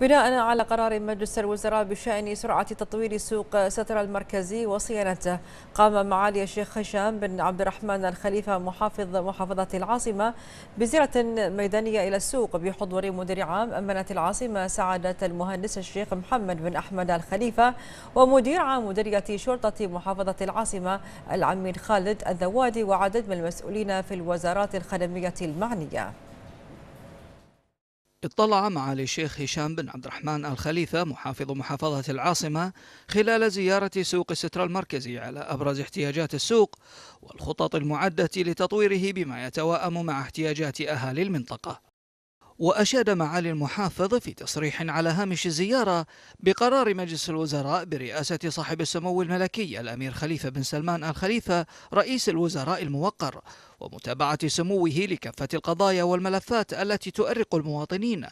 بناء على قرار مجلس الوزراء بشأن سرعة تطوير سوق سترة المركزي وصيانته قام معالي الشيخ هشام بن عبد الرحمن الخليفة محافظ محافظة العاصمة بزيارة ميدانية إلى السوق بحضور مدير عام أمانة العاصمة سعادة المهندس الشيخ محمد بن أحمد الخليفة ومدير عام مديرية شرطة محافظة العاصمة العميد خالد الذوادي وعدد من المسؤولين في الوزارات الخدمية المعنية اطلع معالي الشيخ هشام بن عبد الرحمن الخليفة محافظ محافظة العاصمة خلال زيارة سوق السترة المركزي على أبرز احتياجات السوق والخطط المعدة لتطويره بما يتواءم مع احتياجات أهالي المنطقة وأشاد معالي المحافظ في تصريح على هامش الزيارة بقرار مجلس الوزراء برئاسة صاحب السمو الملكي الأمير خليفة بن سلمان الخليفة رئيس الوزراء الموقر ومتابعة سموه لكافة القضايا والملفات التي تؤرق المواطنين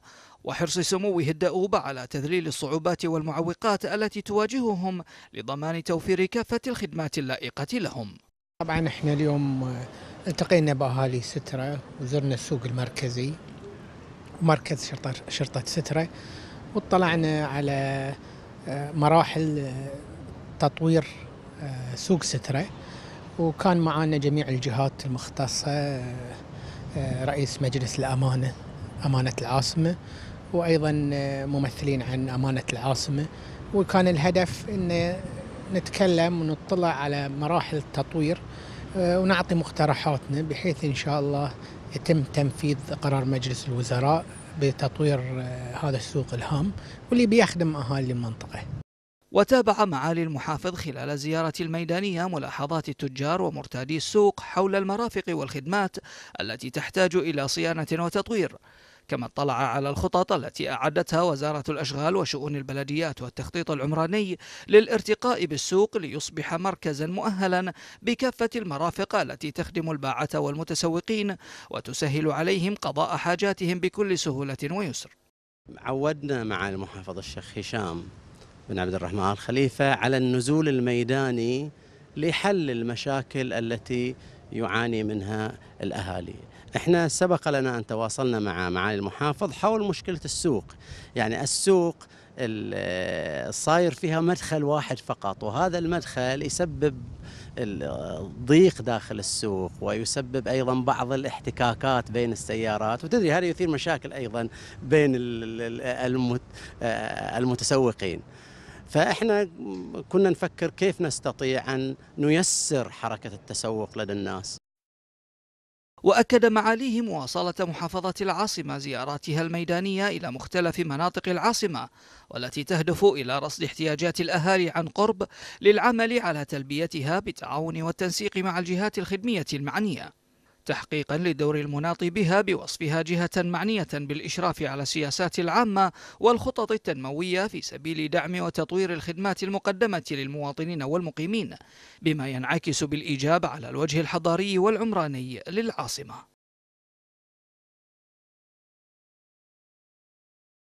وحرص سموه الدؤوب على تذليل الصعوبات والمعوقات التي تواجههم لضمان توفير كافة الخدمات اللائقة لهم طبعا احنا اليوم آه، التقينا باهالي سترة وزرنا السوق المركزي مركز شرطة, شرطة سترة واطلعنا على آه، مراحل آه، تطوير آه، سوق سترة وكان معنا جميع الجهات المختصة رئيس مجلس الأمانة أمانة العاصمة وأيضا ممثلين عن أمانة العاصمة وكان الهدف أن نتكلم ونطلع على مراحل التطوير ونعطي مقترحاتنا بحيث إن شاء الله يتم تنفيذ قرار مجلس الوزراء بتطوير آه، هذا السوق الهام واللي بيخدم أهالي المنطقة وتابع معالي المحافظ خلال زيارة الميدانية ملاحظات التجار ومرتادي السوق حول المرافق والخدمات التي تحتاج إلى صيانة وتطوير كما اطلع على الخطط التي أعدتها وزارة الأشغال وشؤون البلديات والتخطيط العمراني للارتقاء بالسوق ليصبح مركزا مؤهلا بكافة المرافق التي تخدم الباعة والمتسوقين وتسهل عليهم قضاء حاجاتهم بكل سهولة ويسر عودنا مع المحافظ الشيخ هشام بن عبد الرحمن الخليفة على النزول الميداني لحل المشاكل التي يعاني منها الأهالي احنا سبق لنا ان تواصلنا مع معالي المحافظ حول مشكله السوق يعني السوق صاير فيها مدخل واحد فقط وهذا المدخل يسبب الضيق داخل السوق ويسبب ايضا بعض الاحتكاكات بين السيارات وتدري هذا يثير مشاكل ايضا بين المتسوقين فاحنا كنا نفكر كيف نستطيع ان نيسر حركه التسوق لدى الناس وأكد معاليه مواصلة محافظة العاصمة زياراتها الميدانية إلى مختلف مناطق العاصمة والتي تهدف إلى رصد احتياجات الأهالي عن قرب للعمل على تلبيتها بالتعاون والتنسيق مع الجهات الخدمية المعنية تحقيقا لدور المناط بها بوصفها جهة معنية بالإشراف على السياسات العامة والخطط التنموية في سبيل دعم وتطوير الخدمات المقدمة للمواطنين والمقيمين بما ينعكس بالإيجاب على الوجه الحضاري والعمراني للعاصمة